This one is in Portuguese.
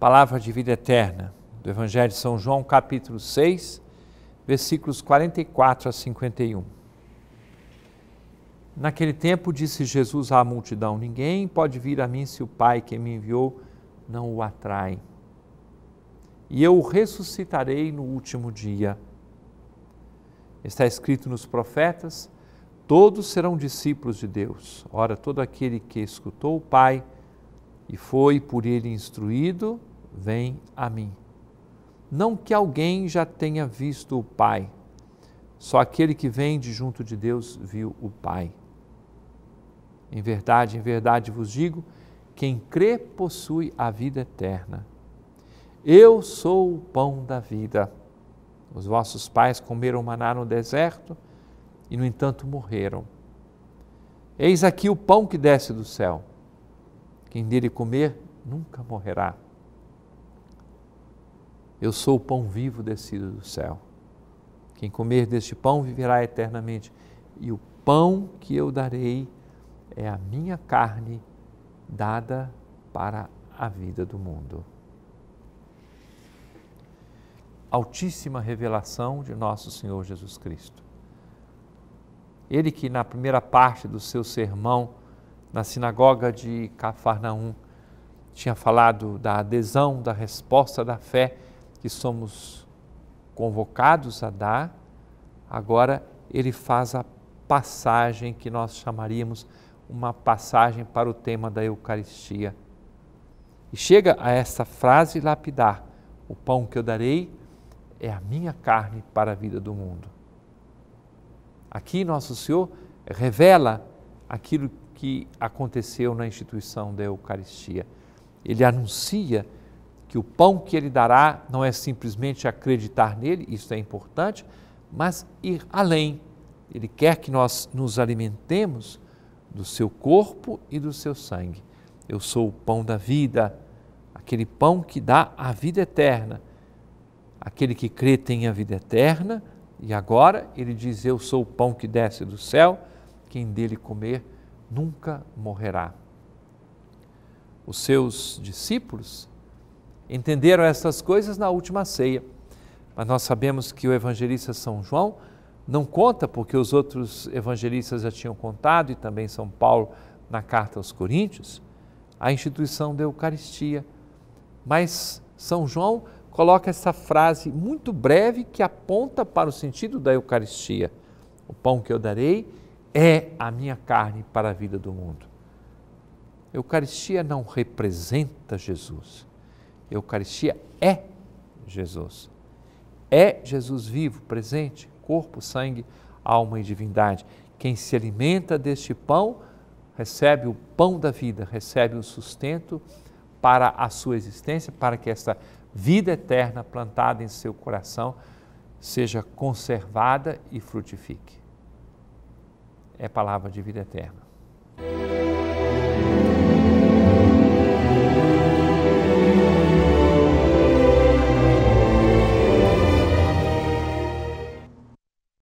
Palavra de vida eterna, do Evangelho de São João, capítulo 6, versículos 44 a 51. Naquele tempo disse Jesus à multidão: Ninguém pode vir a mim se o Pai que me enviou não o atrai. E eu o ressuscitarei no último dia. Está escrito nos profetas: todos serão discípulos de Deus. Ora, todo aquele que escutou o Pai e foi por ele instruído, vem a mim. Não que alguém já tenha visto o Pai, só aquele que vem de junto de Deus viu o Pai. Em verdade, em verdade vos digo, quem crê possui a vida eterna. Eu sou o pão da vida. Os vossos pais comeram maná no deserto e, no entanto, morreram. Eis aqui o pão que desce do céu. Quem dele comer nunca morrerá. Eu sou o pão vivo descido do céu. Quem comer deste pão viverá eternamente. E o pão que eu darei é a minha carne dada para a vida do mundo. Altíssima revelação de nosso Senhor Jesus Cristo. Ele que na primeira parte do seu sermão na sinagoga de Cafarnaum tinha falado da adesão, da resposta da fé que somos convocados a dar, agora ele faz a passagem que nós chamaríamos uma passagem para o tema da Eucaristia. E chega a essa frase lapidar: O pão que eu darei é a minha carne para a vida do mundo. Aqui Nosso Senhor revela aquilo que aconteceu na instituição da Eucaristia. Ele anuncia que o pão que ele dará não é simplesmente acreditar nele, isso é importante, mas ir além. Ele quer que nós nos alimentemos do seu corpo e do seu sangue. Eu sou o pão da vida, aquele pão que dá a vida eterna. Aquele que crê tem a vida eterna, e agora ele diz: Eu sou o pão que desce do céu, quem dele comer nunca morrerá. Os seus discípulos entenderam essas coisas na última ceia. Mas nós sabemos que o evangelista São João não conta porque os outros evangelistas já tinham contado e também São Paulo na carta aos Coríntios, a instituição da Eucaristia. Mas São João coloca essa frase muito breve que aponta para o sentido da Eucaristia. O pão que eu darei é a minha carne para a vida do mundo. A Eucaristia não representa Jesus. Eucaristia é Jesus. É Jesus vivo, presente, corpo, sangue, alma e divindade. Quem se alimenta deste pão recebe o pão da vida, recebe o sustento para a sua existência, para que esta vida eterna plantada em seu coração seja conservada e frutifique. É palavra de vida eterna.